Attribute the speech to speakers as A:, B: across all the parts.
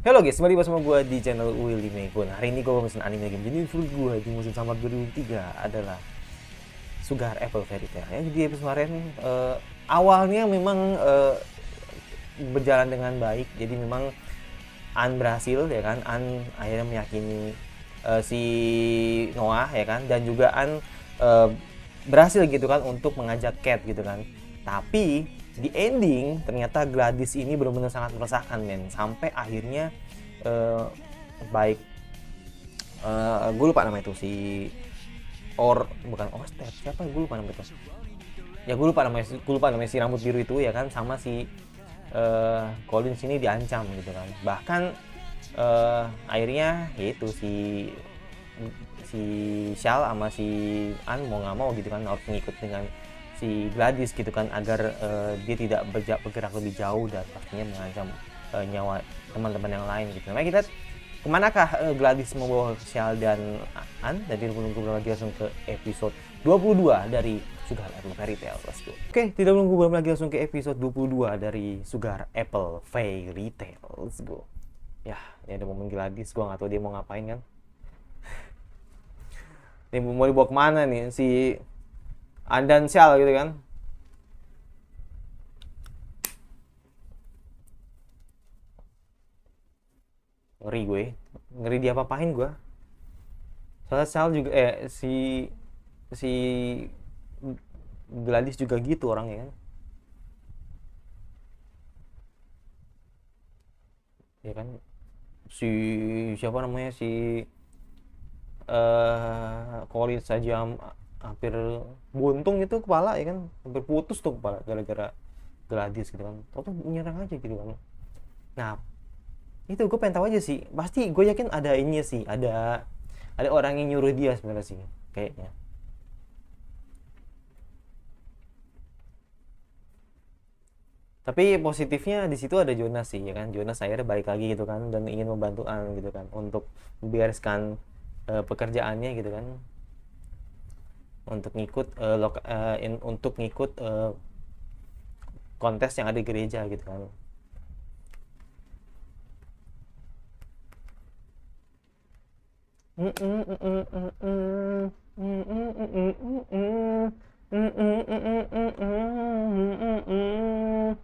A: Halo guys, kembali bersama gue di channel Willy Mekun Hari ini gue mau anime game Jadi full gue di musim summer 2003 adalah Sugar Apple Fairy Tail ya, Jadi episode kemarin uh, awalnya memang uh, berjalan dengan baik Jadi memang An berhasil ya kan An akhirnya meyakini uh, si Noah ya kan Dan juga An uh, berhasil gitu kan untuk mengajak Cat gitu kan Tapi di ending ternyata Gladys ini benar-benar sangat meresahkan men sampai akhirnya uh, baik uh, eh, gue lupa nama itu si Or bukan step siapa gue lupa nama itu ya gue lupa namanya ya, gue lupa namanya si rambut biru itu ya kan sama si uh, eh, Collins ini diancam gitu kan bahkan uh, akhirnya yaitu si si Shal sama si An mau nggak mau gitu kan harus mengikut dengan si Gladys gitu kan agar uh, dia tidak bergerak lebih jauh dan pastinya mengancam uh, nyawa teman-teman yang lain gitu. Nah kita kemanakah uh, Gladys membawa sosial dan An? Jadi menunggu berapa lagi langsung ke episode 22 dari Sugar Apple Fairy Tale. Let's go. Oke, tidak menunggu berapa lagi langsung ke episode 22 dari Sugar Apple Fairy Tale. Let's go. Ya, ini ada momen Gladys, gua nggak tahu dia mau ngapain kan. Ini mau dibawa kemana nih si Andan sial gitu kan ngeri gue ngeri dia apa-apain gue soalnya Sal juga eh si si Gladys juga gitu orangnya kan ya kan si siapa namanya si eh uh, Collins saja hampir buntung itu kepala ya kan hampir putus tuh kepala gara-gara gladius gitu kan tuh nyerang aja gitu kan nah itu gue pengen tahu aja sih pasti gue yakin ada ini sih ada ada orang yang nyuruh dia sebenarnya sih kayaknya tapi positifnya di situ ada Jonas sih ya kan Jonas akhirnya balik lagi gitu kan dan ingin membantu gitu kan untuk membiarkan uh, eh, pekerjaannya gitu kan untuk ngikut uh, loka, uh, in, untuk ngikut uh, kontes yang ada di gereja gitu kan mm mm mm Mm-mm-mm-mm-mm.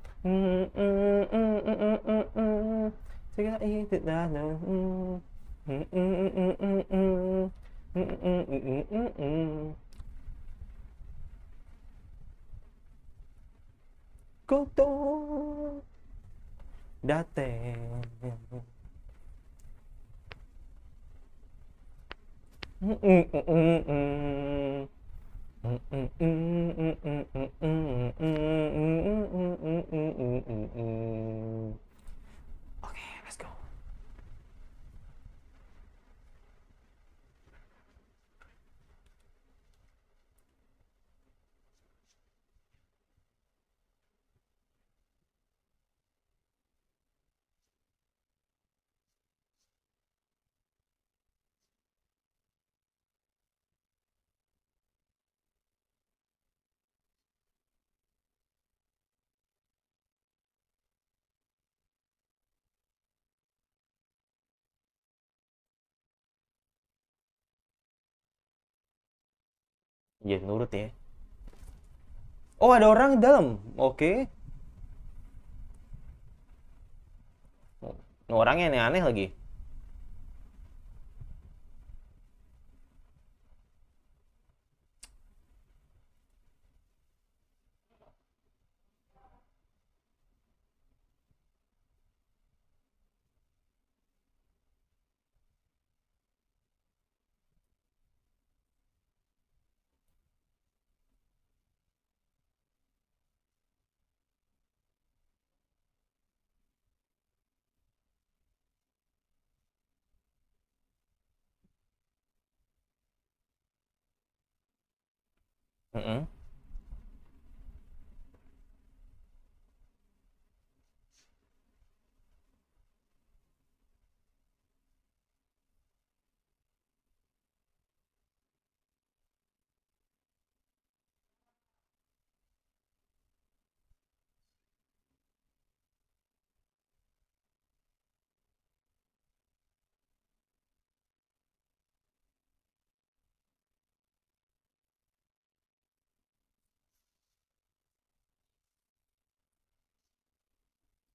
A: Mm-mm-mm-mm-mm. ことだってうんうんうんうんうん Ya, nurut ya. Oh, ada orang di dalam. Oke. Okay. Orangnya aneh-aneh lagi. Mm-mm.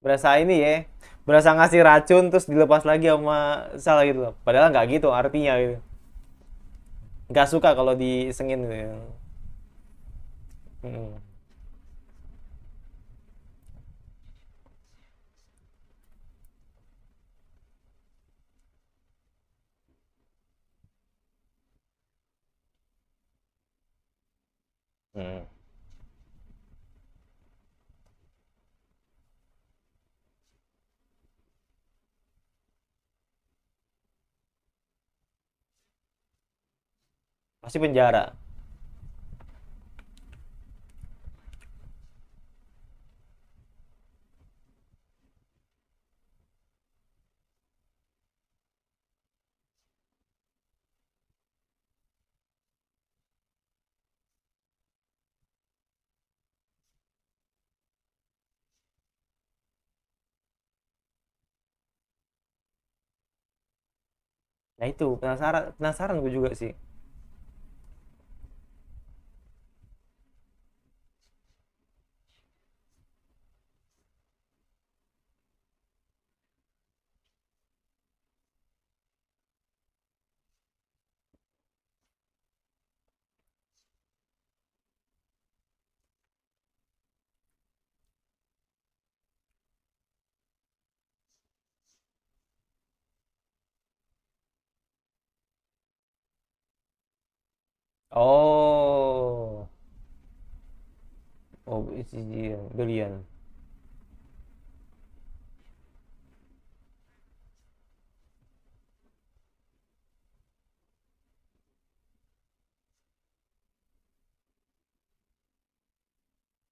A: berasa ini ya berasa ngasih racun terus dilepas lagi sama salah gitu loh padahal nggak gitu artinya gitu nggak suka kalau disengin gitu ya. hmm. Hmm. pasti penjara Nah itu penasaran penasaran gue juga sih. Oh. Oh, it's billion.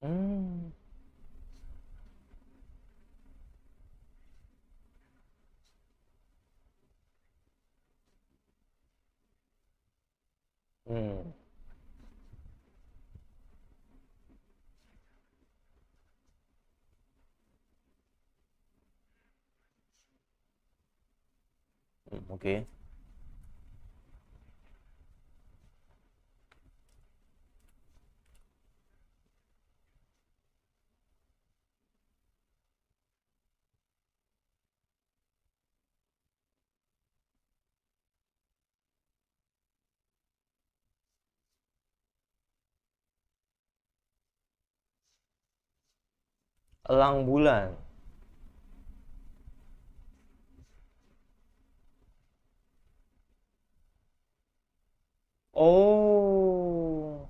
A: Hmm. Oke. Okay. Elang bulan. Oh.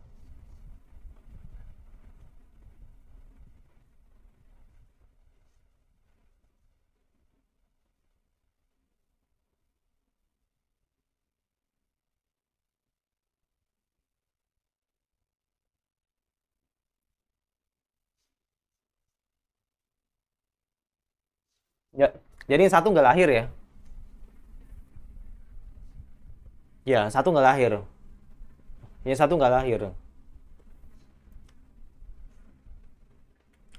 A: Ya, jadi yang satu nggak lahir ya? Ya, satu nggak lahir yang satu nggak lahir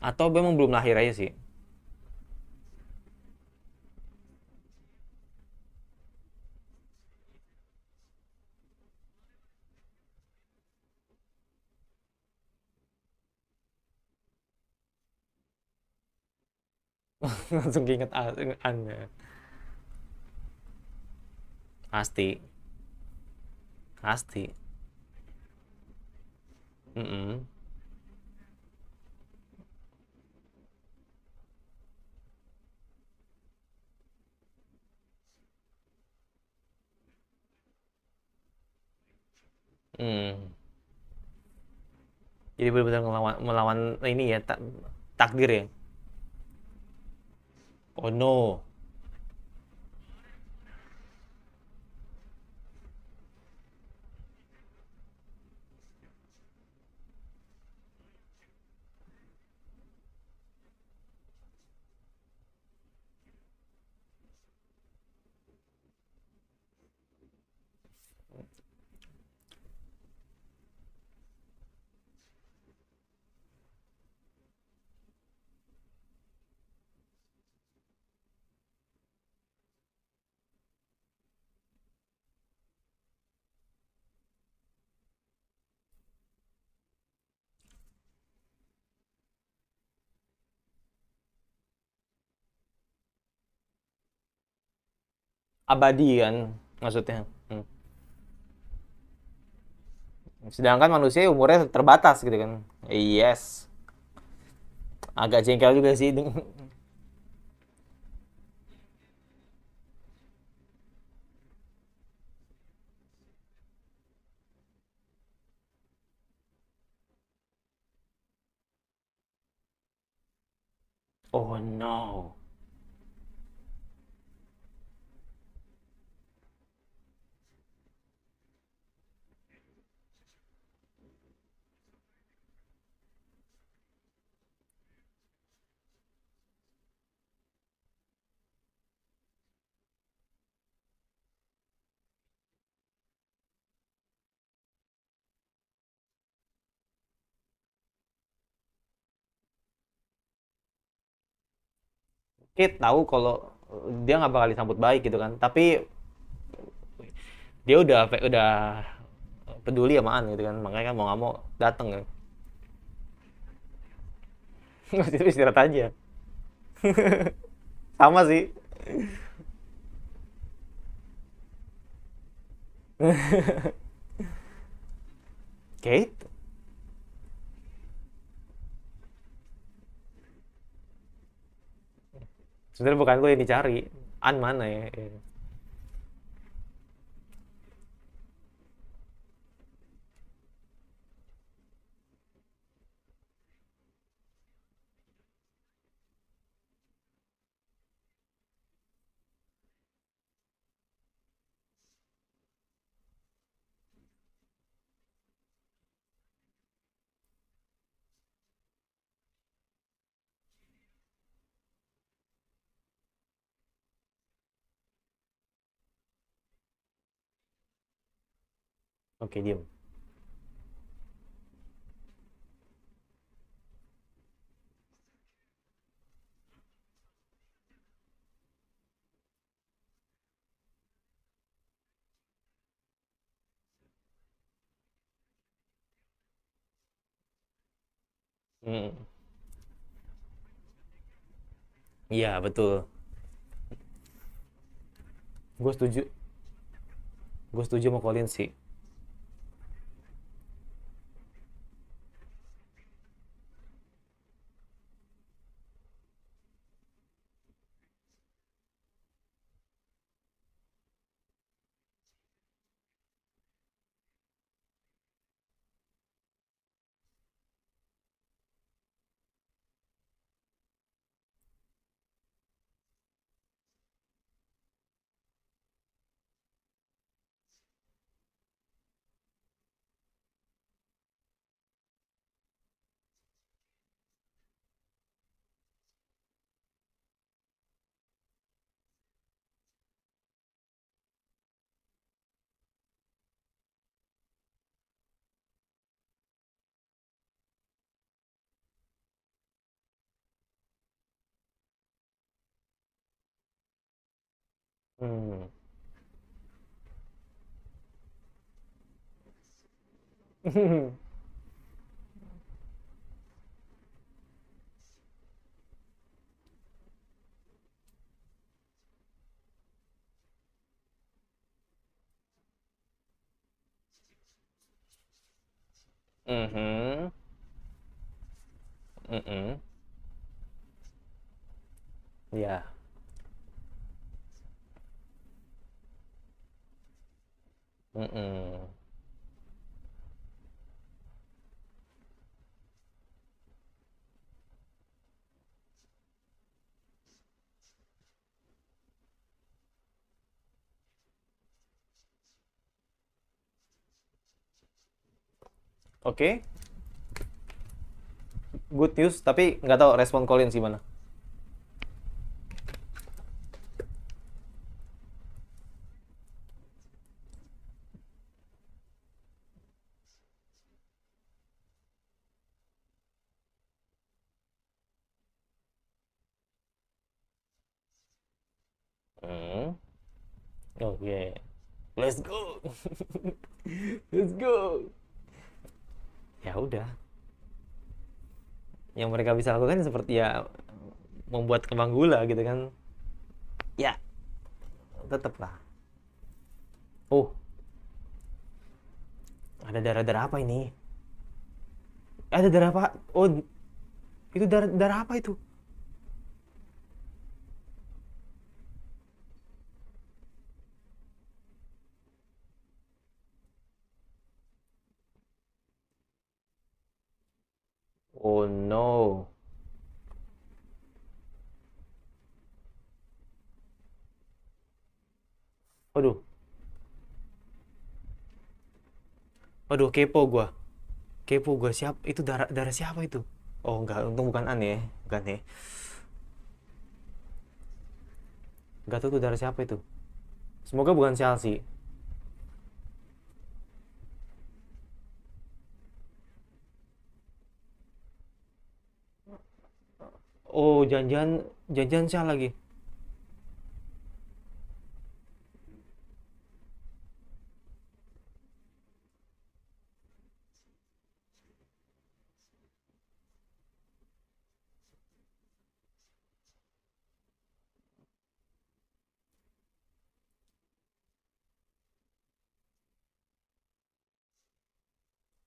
A: atau memang belum lahir aja sih langsung inget anda pasti pasti Hmm. Hmm. Jadi benar-benar ngelawan melawan ini ya, tak takdir ya? Oh, no. abadi kan maksudnya. Hmm. Sedangkan manusia umurnya terbatas gitu kan. Yes. Agak jengkel juga sih tahu kalau eh, dia nggak bakal disambut baik gitu kan tapi dia udah udah peduli sama An gitu kan makanya kan mau nggak mau dateng kan Mas istirahat aja sama sih Kate sebenarnya bukan gue yang dicari an mana ya. Oke, okay, diam. Hmm. Iya, betul. Gue setuju. Gue setuju sama Colin sih. Mm. hmm Oke. Okay. Good news, tapi nggak tahu respon sih gimana. let's go ya udah yang mereka bisa lakukan ya seperti ya membuat kembang gula gitu kan ya Tetep lah oh ada darah darah apa ini ada darah apa oh itu darah darah apa itu aduh kepo gue kepo gue siap itu darah darah siapa itu oh enggak untung bukan aneh ya bukan ya enggak tahu tuh darah siapa itu semoga bukan Chelsea oh janjian janjian siapa lagi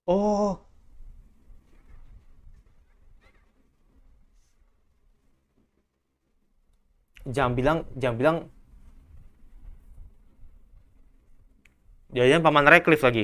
A: Oh. Jangan bilang, jangan bilang. Jadinya paman Reklif lagi.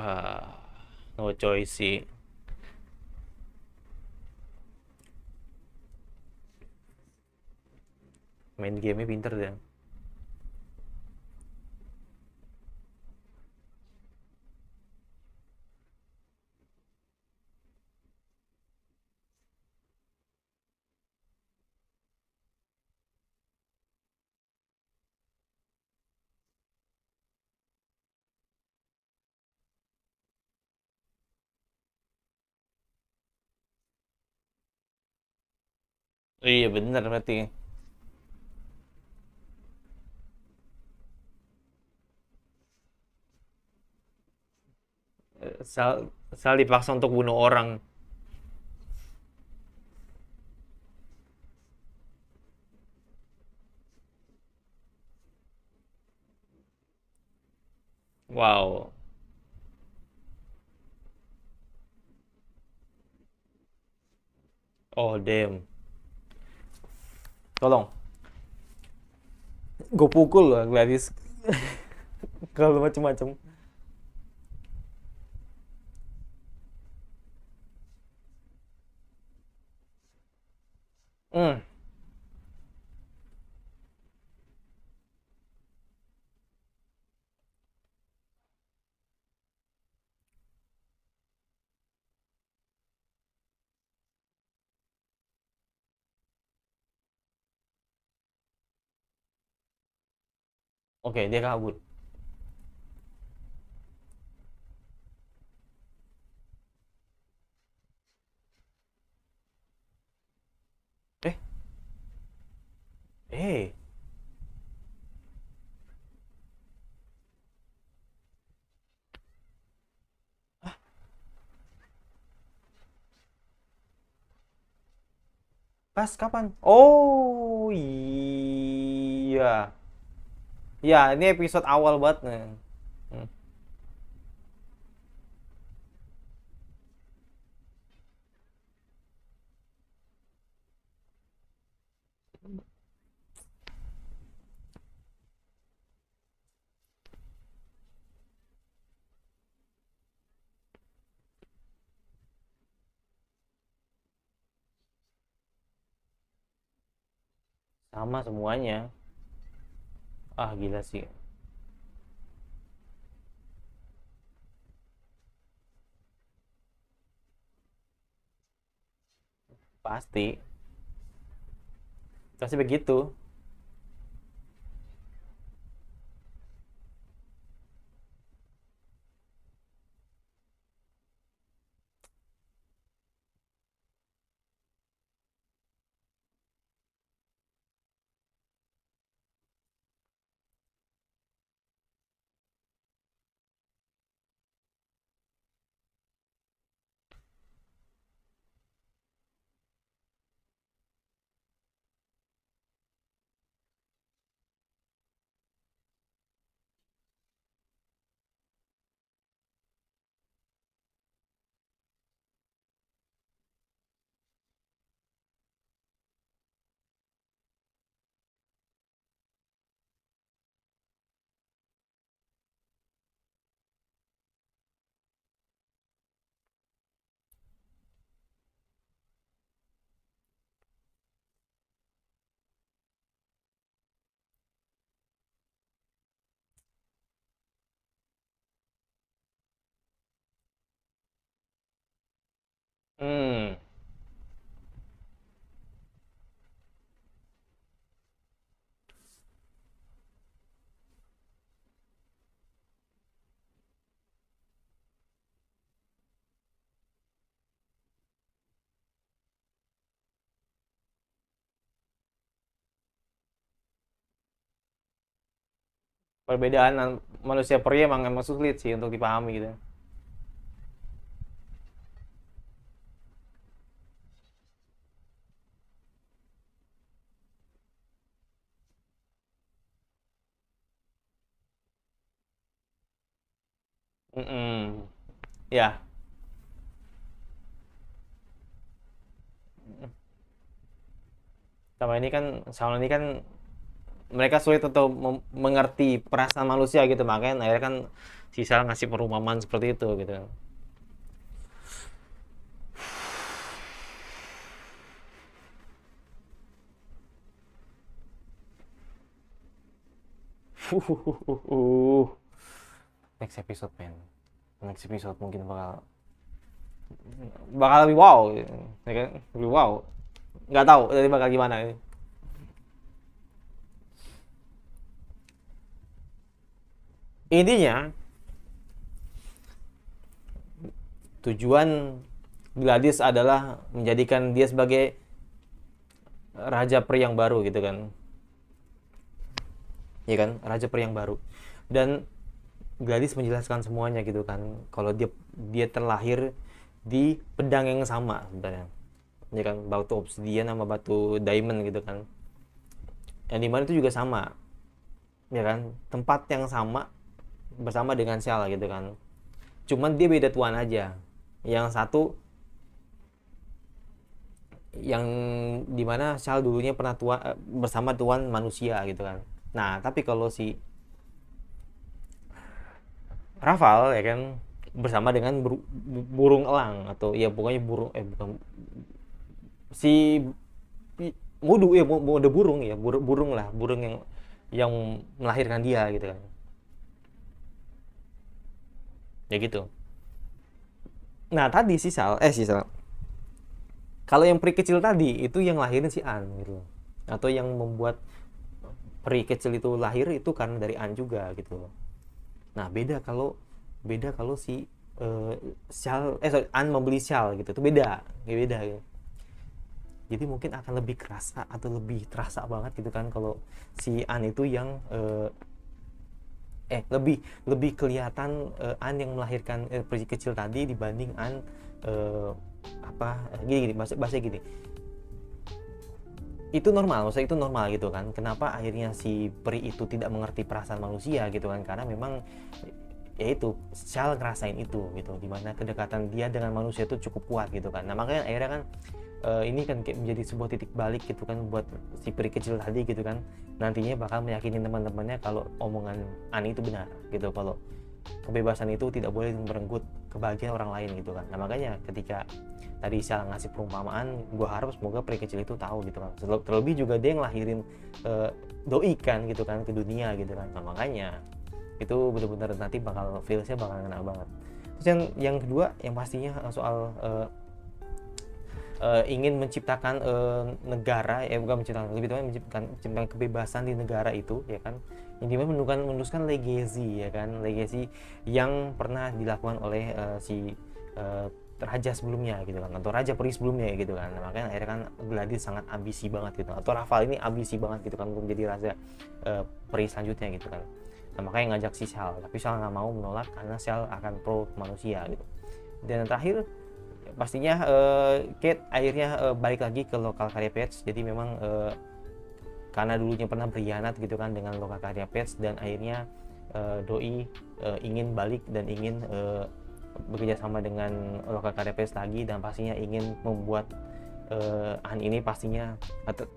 A: ah no choice sih. Main gamenya pinter deh. Oh, iya bener berarti. Sal, Sal dipaksa untuk bunuh orang. Wow. Oh damn. Tolong. Gue pukul lah Gladys. Kalau macam-macam. Hmm. Oke, dia kabur. Eh. Eh. Pas kapan? Oh iya. Ya, ini episode awal banget nih. Hmm. sama semuanya ah gila sih pasti pasti begitu Hmm. Perbedaan manusia pria emang emang sulit sih untuk dipahami gitu. Ya, Ya. Yeah. Sama ini kan sama ini kan mereka sulit untuk mengerti perasaan manusia gitu makanya akhirnya kan sisa ngasih perumpamaan seperti itu gitu. Uh, uh, uh, uh next episode men next episode mungkin bakal bakal lebih wow ya kan lebih wow nggak tahu nanti bakal gimana ini intinya tujuan Gladys adalah menjadikan dia sebagai raja peri yang baru gitu kan ya kan raja peri yang baru dan Gadis menjelaskan semuanya gitu kan kalau dia dia terlahir di pedang yang sama sebenarnya ya kan batu obsidian sama batu diamond gitu kan yang dimana itu juga sama ya kan tempat yang sama bersama dengan Shell gitu kan cuman dia beda tuan aja yang satu yang dimana sel dulunya pernah tua eh, bersama tuan manusia gitu kan nah tapi kalau si Rafal ya kan bersama dengan burung elang atau ya pokoknya burung eh bukan si mudu ya mode burung ya burung, burung lah burung yang yang melahirkan dia gitu kan ya gitu nah tadi si sal eh si sal kalau yang peri kecil tadi itu yang lahirin si an gitu atau yang membuat peri kecil itu lahir itu karena dari an juga gitu Nah, beda kalau beda kalau si uh, eh, Shal, eh sorry, An membeli Shal gitu. Itu beda, ya beda gitu. Jadi mungkin akan lebih kerasa atau lebih terasa banget gitu kan kalau si An itu yang uh, eh lebih lebih kelihatan uh, An yang melahirkan uh, eh, kecil tadi dibanding An uh, apa gini gini bahasa bahasa gini itu normal, maksudnya itu normal gitu kan. Kenapa akhirnya si peri itu tidak mengerti perasaan manusia gitu kan? Karena memang ya itu Shal ngerasain itu gitu dimana kedekatan dia dengan manusia itu cukup kuat gitu kan nah makanya akhirnya kan uh, ini kan menjadi sebuah titik balik gitu kan buat si peri kecil tadi gitu kan nantinya bakal meyakini teman-temannya kalau omongan Ani itu benar gitu kalau kebebasan itu tidak boleh merenggut kebahagiaan orang lain gitu kan nah makanya ketika tadi saya ngasih perumpamaan gue harap semoga pria kecil itu tahu gitu kan terlebih juga dia yang lahirin e, eh, doi kan gitu kan ke dunia gitu kan nah makanya itu benar-benar nanti bakal feelsnya bakal enak banget terus yang yang kedua yang pastinya eh, soal e, e, ingin menciptakan e, negara ya bukan menciptakan lebih tepatnya menciptakan, menciptakan kebebasan di negara itu ya kan intinya menunjukkan meneruskan, legacy ya kan legacy yang pernah dilakukan oleh uh, si uh, raja sebelumnya gitu kan atau raja peri sebelumnya gitu kan nah, makanya akhirnya kan Gladys sangat ambisi banget gitu kan? atau Rafael ini ambisi banget gitu kan untuk menjadi raja uh, peri selanjutnya gitu kan nah, makanya ngajak si Sal tapi Sal nggak mau menolak karena Sal akan pro manusia gitu dan yang terakhir pastinya uh, Kate akhirnya uh, balik lagi ke lokal karya pets jadi memang uh, karena dulunya pernah berkhianat gitu kan dengan loka karya pets dan akhirnya uh, doi uh, ingin balik dan ingin uh, bekerja sama dengan loka karya pets lagi dan pastinya ingin membuat uh, An ini pastinya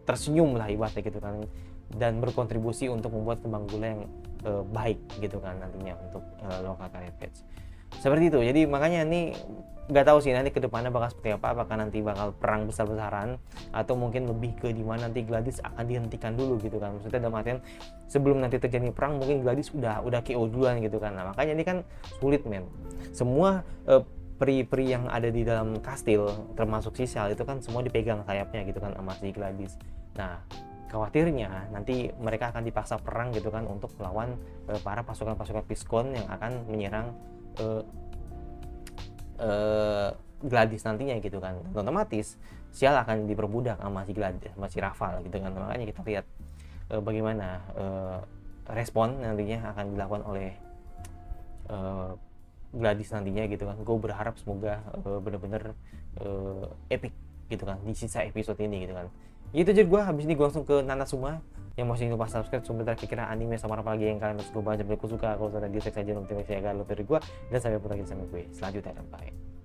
A: tersenyum lah ibaratnya gitu kan dan berkontribusi untuk membuat kembang gula yang uh, baik gitu kan nantinya untuk uh, loka karya pets seperti itu jadi makanya ini nggak tahu sih nanti kedepannya bakal seperti apa apakah nanti bakal perang besar-besaran atau mungkin lebih ke dimana nanti Gladys akan dihentikan dulu gitu kan maksudnya dalam artian sebelum nanti terjadi perang mungkin Gladys udah udah KO duluan gitu kan nah makanya ini kan sulit men semua eh, peri peri-peri yang ada di dalam kastil termasuk sisal itu kan semua dipegang sayapnya gitu kan sama si Gladys nah khawatirnya nanti mereka akan dipaksa perang gitu kan untuk melawan eh, para pasukan-pasukan Piskon yang akan menyerang ke uh, eh, Gladys nantinya gitu kan dan otomatis Sial akan diperbudak sama si Gladys sama si Rafael gitu kan makanya kita lihat uh, bagaimana uh, respon nantinya akan dilakukan oleh uh, Gladys nantinya gitu kan gue berharap semoga uh, bener-bener uh, epic gitu kan di sisa episode ini gitu kan gitu aja gue habis ini gue langsung ke Nana Suma yang masih lupa subscribe sebentar kira-kira anime sama apa lagi yang kalian harus gue baca beli suka kalau ada di teks aja nanti saya agak lebih dari gue dan sampai bertemu lagi sama gue selanjutnya dan bye